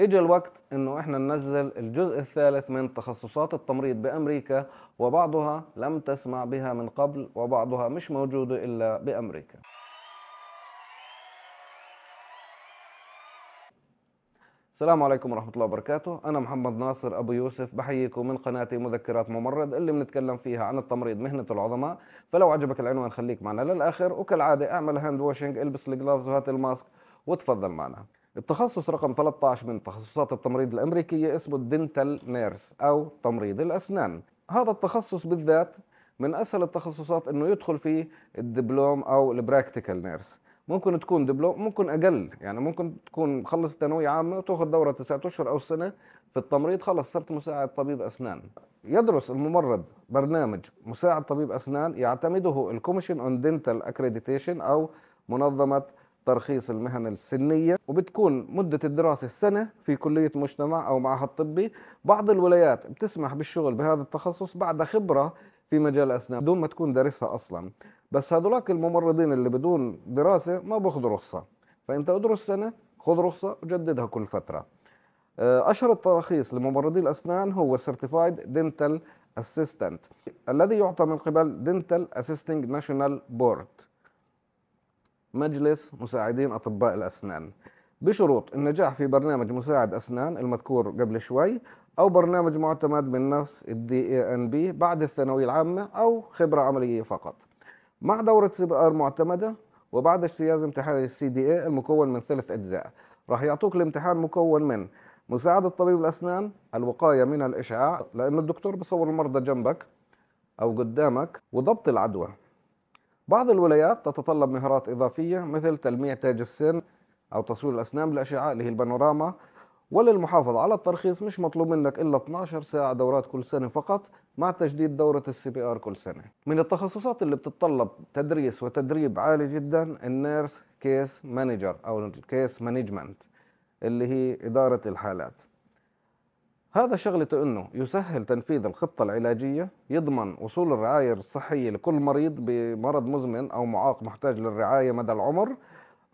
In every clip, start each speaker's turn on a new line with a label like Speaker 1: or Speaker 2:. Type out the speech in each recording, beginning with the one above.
Speaker 1: اجى الوقت انه احنا ننزل الجزء الثالث من تخصصات التمريض بامريكا وبعضها لم تسمع بها من قبل وبعضها مش موجوده الا بامريكا السلام عليكم ورحمة الله وبركاته أنا محمد ناصر أبو يوسف بحييكم من قناتي مذكرات ممرض اللي بنتكلم فيها عن التمريض مهنة العظماء فلو عجبك العنوان خليك معنا للآخر وكالعادة اعمل هاند واشنج البس الجلافز وهات الماسك وتفضل معنا التخصص رقم 13 من تخصصات التمريض الأمريكية اسمه الدنتال نيرس أو تمريض الأسنان هذا التخصص بالذات من أسهل التخصصات أنه يدخل فيه الدبلوم أو البراكتيكال نيرس ممكن تكون دبلوم ممكن أقل يعني ممكن تكون مخلص الثانوية عامة وتاخذ دورة تسعة أشهر أو سنة في التمريض خلص صرت مساعد طبيب أسنان يدرس الممرض برنامج مساعد طبيب أسنان يعتمده الكوميشن اون دنتال اكريديتيشن أو منظمة ترخيص المهن السنية وبتكون مدة الدراسة سنة في كلية مجتمع أو معهد طبي بعض الولايات بتسمح بالشغل بهذا التخصص بعد خبرة في مجال الأسنان بدون ما تكون دارسها أصلا بس هذولاك الممرضين اللي بدون دراسة ما بأخذوا رخصة فأنت أدرس سنة خذ رخصة وجددها كل فترة آه، أشهر التراخيص لممرضي الأسنان هو Certified Dental Assistant الذي يعطى من قبل Dental Assisting National Board مجلس مساعدين أطباء الأسنان بشروط النجاح في برنامج مساعد أسنان المذكور قبل شوي أو برنامج معتمد من نفس الدي اي ان بي بعد الثانوية العامة أو خبرة عملية فقط مع دورة سي بي ار معتمدة وبعد اجتياز امتحان السي دي اي المكون من ثلاث أجزاء راح يعطوك الامتحان مكون من مساعدة طبيب الأسنان الوقاية من الإشعاع لأنه الدكتور بصور المرضى جنبك أو قدامك وضبط العدوى بعض الولايات تتطلب مهارات إضافية مثل تلميع تاج السن أو تصوير الأسنان بالأشعة اللي هي البانوراما وللمحافظة على الترخيص مش مطلوب منك إلا 12 ساعة دورات كل سنة فقط مع تجديد دورة السي بي آر كل سنة من التخصصات اللي بتتطلب تدريس وتدريب عالي جدا النيرس كيس مانجر أو الكيس مانجمنت اللي هي إدارة الحالات هذا شغلته انه يسهل تنفيذ الخطه العلاجيه يضمن وصول الرعايه الصحيه لكل مريض بمرض مزمن او معاق محتاج للرعايه مدى العمر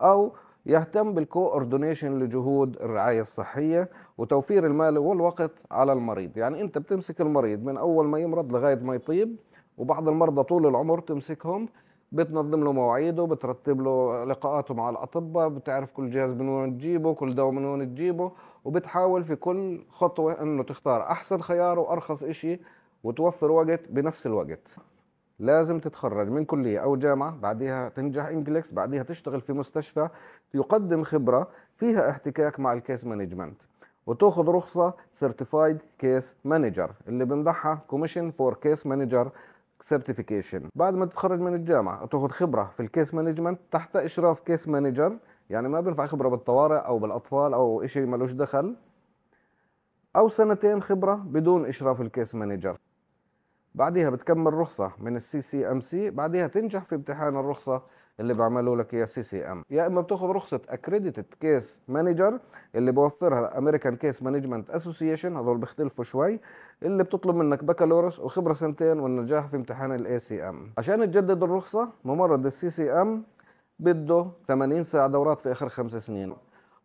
Speaker 1: او يهتم بالكوردونيشن لجهود الرعايه الصحيه وتوفير المال والوقت على المريض يعني انت بتمسك المريض من اول ما يمرض لغايه ما يطيب وبعض المرضى طول العمر تمسكهم بتنظم له مواعيده بترتب له لقاءاته مع الاطباء بتعرف كل جهاز من وين تجيبه كل دواء من وين تجيبه وبتحاول في كل خطوه انه تختار احسن خيار وارخص إشي وتوفر وقت بنفس الوقت لازم تتخرج من كلية أو جامعة بعدها تنجح إنجليكس بعدها تشتغل في مستشفى يقدم خبرة فيها احتكاك مع الكيس مانجمنت وتاخذ رخصة سيرتيفايد كيس مانجر اللي بنضحها كوميشن فور كيس مانجر سيرتيفيكيشن بعد ما تتخرج من الجامعه تاخذ خبره في الكيس مانجمنت تحت اشراف كيس مانجر يعني ما بينفع خبره بالطوارئ او بالاطفال او شيء ملوش دخل او سنتين خبره بدون اشراف الكيس مانجر بعدها بتكمل رخصة من السي سي ام سي بعدها تنجح في امتحان الرخصة اللي بعملوا لك اياه سي سي ام يا اما بتاخذ رخصة اكريديتد كيس مانجر اللي بوفرها امريكان كيس مانجمنت اسوسيشن هذول بيختلفوا شوي اللي بتطلب منك بكالوريوس وخبرة سنتين والنجاح في امتحان الاي سي ام عشان تجدد الرخصة ممرض السي سي ام بده 80 ساعة دورات في اخر خمس سنين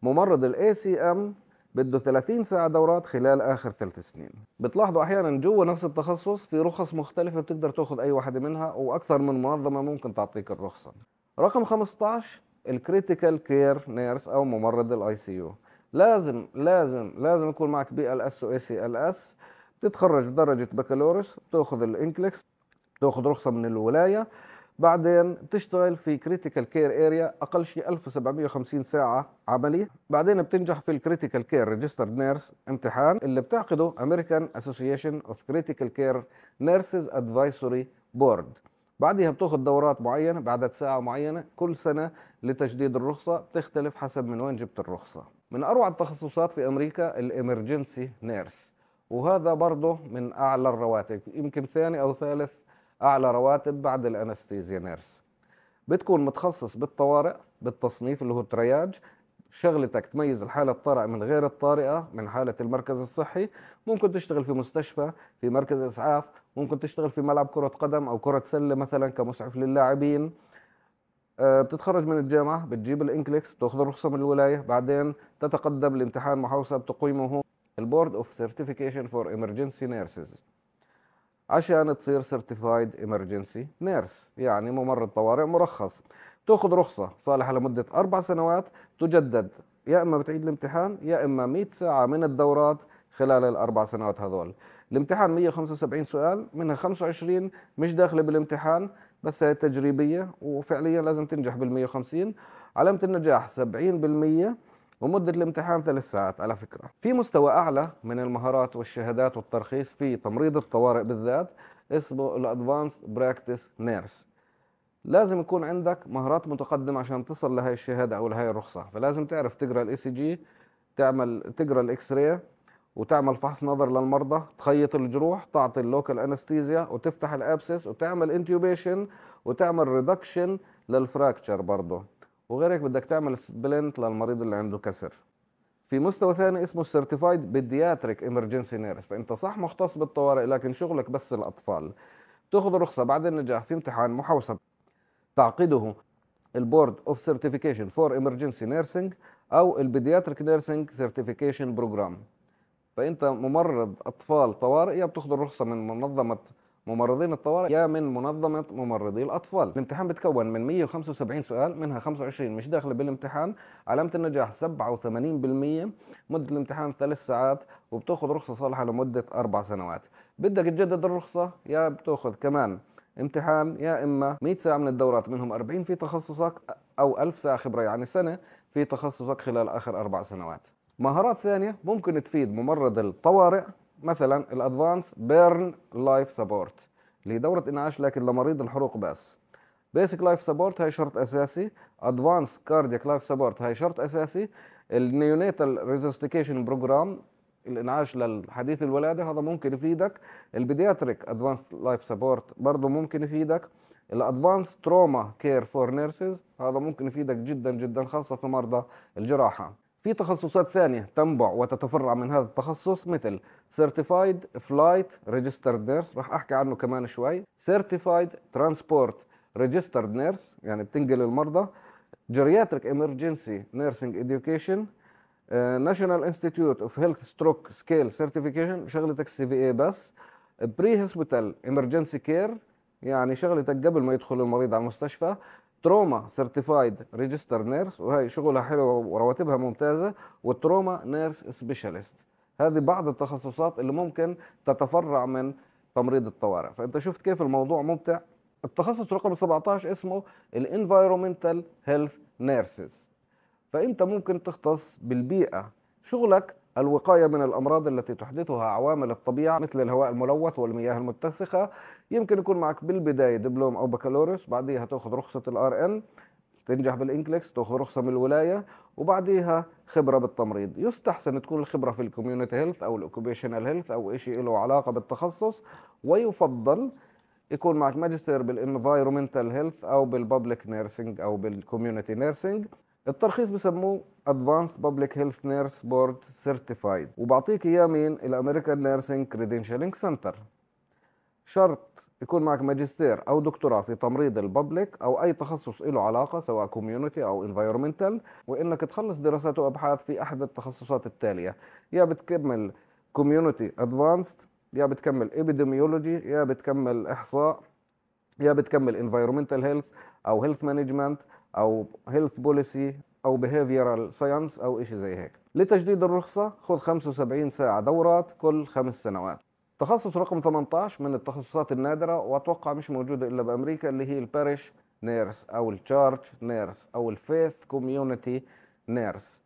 Speaker 1: ممرض الاي سي ام بده 30 ساعة دورات خلال آخر ثلاث سنين بتلاحظوا أحيانا جوا نفس التخصص في رخص مختلفة بتقدر تاخذ أي واحدة منها وأكثر من منظمة ممكن تعطيك الرخصة رقم 15 الكريتيكال كير نيرس أو ممرض الاي سي يو لازم لازم لازم يكون معك بي ال اس واي سي ال اس بتتخرج بدرجة بكالوريوس بتاخذ الانكليكس بتاخذ رخصة من الولاية بعدين بتشتغل في كريتيكال كير اريا اقل شيء 1750 ساعه عملي بعدين بتنجح في الكريتيكال كير ريجسترد نيرس امتحان اللي بتعقده امريكان اسوسيشن اوف كريتيكال كير نيرسز ادفايسوري بورد بعدها بتاخذ دورات معينه بعدد ساعه معينه كل سنه لتجديد الرخصه بتختلف حسب من وين جبت الرخصه من اروع التخصصات في امريكا الامرجنسي نيرس وهذا برضه من اعلى الرواتب يمكن ثاني او ثالث اعلى رواتب بعد الانستيزيا نيرس بتكون متخصص بالطوارئ بالتصنيف اللي هو الترياج شغلتك تميز الحالة الطارئة من غير الطارئة من حالة المركز الصحي ممكن تشتغل في مستشفى في مركز إسعاف ممكن تشتغل في ملعب كرة قدم أو كرة سلة مثلا كمسعف للاعبين آه، بتتخرج من الجامعة بتجيب الإنكليكس بتاخذ الرخصة من الولاية بعدين تتقدم لامتحان محاوسة بتقيمه البورد اوف سيرتيفيكيشن فور امرجنسي نيرسز عشان تصير سيرتيفايد امرجنسي نيرس يعني ممرض طوارئ مرخص تاخذ رخصه صالحه لمده اربع سنوات تجدد يا اما بتعيد الامتحان يا اما 100 ساعه من الدورات خلال الاربع سنوات هذول الامتحان 175 سؤال منها 25 مش داخله بالامتحان بس هي تجريبيه وفعليا لازم تنجح بال150 علامه النجاح 70% ومدة الامتحان ثلاث ساعات على فكرة في مستوى أعلى من المهارات والشهادات والترخيص في تمريض الطوارئ بالذات اسمه الادفانس براكتس نيرس لازم يكون عندك مهارات متقدمة عشان تصل لهي الشهادة أو لهي الرخصة فلازم تعرف تقرأ الاي سي e جي تعمل تقرأ الاكس راي وتعمل فحص نظر للمرضى تخيط الجروح تعطي اللوكال انستيزيا وتفتح الابسس وتعمل انتيوبيشن وتعمل ريدكشن للفراكتشر برضه وغير هيك بدك تعمل سبلنت للمريض اللي عنده كسر في مستوى ثاني اسمه السيرتيفايد بيدياتريك امرجنسي نيرس فانت صح مختص بالطوارئ لكن شغلك بس الاطفال تاخذ رخصه بعد النجاح في امتحان محوسب تعقده البورد اوف سيرتيفيكيشن فور امرجنسي نيرسينج او البيدياتريك نيرسينج سيرتيفيكيشن بروجرام فانت ممرض اطفال طوارئ يا بتاخذ الرخصه من منظمه ممرضين الطوارئ يا من منظمة ممرضي الأطفال الامتحان بتكون من 175 سؤال منها 25 مش داخلة بالامتحان علامة النجاح 87% مدة الامتحان ثلاث ساعات وبتاخذ رخصة صالحة لمدة أربع سنوات بدك تجدد الرخصة يا بتاخذ كمان امتحان يا إما 100 ساعة من الدورات منهم 40 في تخصصك أو 1000 ساعة خبرة يعني سنة في تخصصك خلال آخر أربع سنوات مهارات ثانية ممكن تفيد ممرض الطوارئ مثلا الادفانس بيرن لايف سبورت اللي هي دوره انعاش لكن لمريض الحروق بس بيسك لايف سبورت هاي شرط اساسي ادفانس كاردياك لايف سبورت هاي شرط اساسي النيونيتال ريزوستيكيشن بروجرام الانعاش للحديث الولاده هذا ممكن يفيدك البيدياتريك ادفانس لايف سبورت برضه ممكن يفيدك الادفانس تروما كير فور نيرسز هذا ممكن يفيدك جدا جدا خاصه في مرضى الجراحه في تخصصات ثانية تنبع وتتفرع من هذا التخصص مثل Certified Flight Registered Nurse راح أحكي عنه كمان شوي Certified Transport Registered Nurse يعني بتنقل المرضى Geriatric Emergency Nursing Education ناشونال انستيتيوت اوف هيلث ستروك سكيل سيرتيفيكيشن شغلتك سي في اي بس Pre-Hospital Emergency Care يعني شغلتك قبل ما يدخل المريض على المستشفى تروما سيرتيفايد ريجستر نيرس وهي شغلها حلو ورواتبها ممتازه وتروما نيرس سبيشالست هذه بعض التخصصات اللي ممكن تتفرع من تمريض الطوارئ فانت شفت كيف الموضوع ممتع التخصص رقم 17 اسمه الانفايرومنتال هيلث نيرسز فانت ممكن تختص بالبيئه شغلك الوقاية من الأمراض التي تحدثها عوامل الطبيعة مثل الهواء الملوث والمياه المتسخة يمكن يكون معك بالبداية دبلوم أو بكالوريوس بعديها تأخذ رخصة الار ان تنجح بالانكلكس تاخذ رخصه من الولايه وبعديها خبره بالتمريض يستحسن تكون الخبره في الكوميونتي هيلث او الاوكوبيشنال هيلث او شيء له علاقه بالتخصص ويفضل يكون معك ماجستير بالانفايرومنتال هيلث او بالببليك نيرسينج او بالكوميونتي نيرسينج الترخيص بسموه Advanced Public Health Nurse Board Certified وبعطيك اياه مين؟ الامريكان نيرسينج كريدنشالينج سنتر شرط يكون معك ماجستير او دكتوراه في تمريض الببليك او اي تخصص له علاقه سواء كوميونتي او انفايرمنتال وانك تخلص دراسات وابحاث في احد التخصصات التاليه يا بتكمل كوميونتي ادفانسد يا بتكمل ابيديميولوجي يا بتكمل احصاء يا بتكمل انفايرمنتال هيلث او هيلث مانجمنت او هيلث بوليسي او بيهيفيرال ساينس او شيء زي هيك لتجديد الرخصه خذ 75 ساعه دورات كل خمس سنوات تخصص رقم 18 من التخصصات النادرة وأتوقع مش موجودة إلا بأمريكا اللي هي الباريش نيرس أو التشارج نيرس أو الفيث كوميونيتي نيرس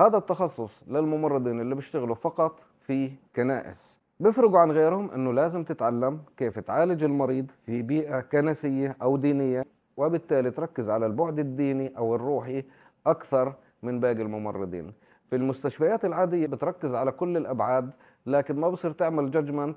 Speaker 1: هذا التخصص للممرضين اللي بيشتغلوا فقط في كنائس بيفرقوا عن غيرهم انه لازم تتعلم كيف تعالج المريض في بيئه كنسيه او دينيه وبالتالي تركز على البعد الديني او الروحي اكثر من باقي الممرضين في المستشفيات العاديه بتركز على كل الابعاد لكن ما بصير تعمل جادجمنت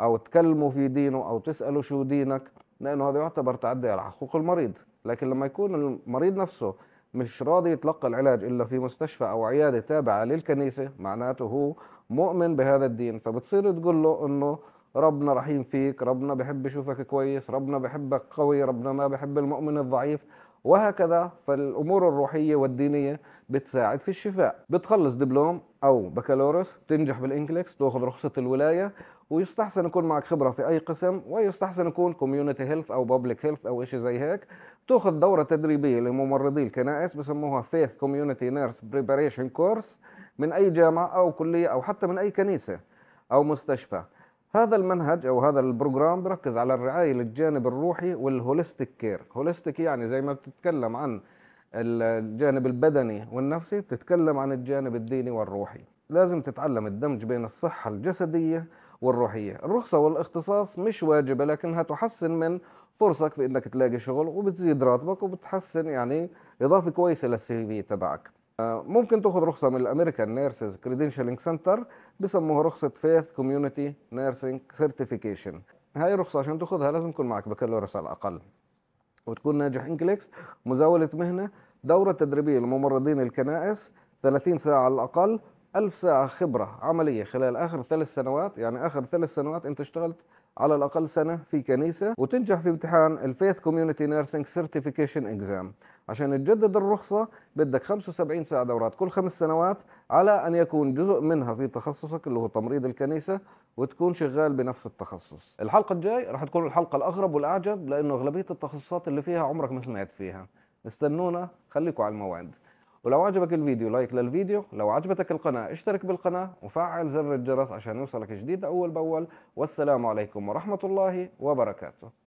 Speaker 1: او تكلمه في دينه او تساله شو دينك لانه هذا يعتبر تعدي على حقوق المريض لكن لما يكون المريض نفسه مش راضي يتلقى العلاج إلا في مستشفى أو عيادة تابعة للكنيسة معناته هو مؤمن بهذا الدين فبتصير تقول له أنه ربنا رحيم فيك ربنا بحب يشوفك كويس ربنا بحبك قوي ربنا ما بحب المؤمن الضعيف وهكذا فالأمور الروحية والدينية بتساعد في الشفاء بتخلص دبلوم أو بكالوريوس بتنجح بالإنكليكس تأخذ رخصة الولاية ويستحسن يكون معك خبره في اي قسم ويستحسن يكون كوميونتي هيلث او بابليك هيلث او شيء زي هيك تاخذ دوره تدريبيه لممرضي الكنائس بسموها فيث كوميونتي نيرس بريباريشن كورس من اي جامعه او كليه او حتى من اي كنيسه او مستشفى هذا المنهج او هذا البروجرام بركز على الرعايه للجانب الروحي والهوليستيك كير هوليستيك يعني زي ما بتتكلم عن الجانب البدني والنفسي بتتكلم عن الجانب الديني والروحي لازم تتعلم الدمج بين الصحه الجسديه والروحية الرخصة والاختصاص مش واجبة لكنها تحسن من فرصك في انك تلاقي شغل وبتزيد راتبك وبتحسن يعني اضافة كويسة للسي في تبعك آه، ممكن تاخذ رخصة من الامريكان نيرسز كريدنشالينج سنتر بسموها رخصة فيث كوميونتي نيرسينج سيرتيفيكيشن هاي الرخصة عشان تاخذها لازم يكون معك بكالوريوس على الاقل وتكون ناجح انكليكس مزاولة مهنة دورة تدريبية لممرضين الكنائس 30 ساعة على الأقل ألف ساعة خبرة عملية خلال آخر ثلاث سنوات يعني آخر ثلاث سنوات أنت اشتغلت على الأقل سنة في كنيسة وتنجح في امتحان الفيث كوميونتي نيرسينج سيرتيفيكيشن اكزام عشان تجدد الرخصة بدك 75 ساعة دورات كل خمس سنوات على أن يكون جزء منها في تخصصك اللي هو تمريض الكنيسة وتكون شغال بنفس التخصص الحلقة الجاي راح تكون الحلقة الأغرب والأعجب لأنه أغلبية التخصصات اللي فيها عمرك ما سمعت فيها استنونا خليكم على الموعد ولو عجبك الفيديو لايك للفيديو لو عجبتك القناة اشترك بالقناة وفعل زر الجرس عشان يوصلك جديد أول بأول والسلام عليكم ورحمة الله وبركاته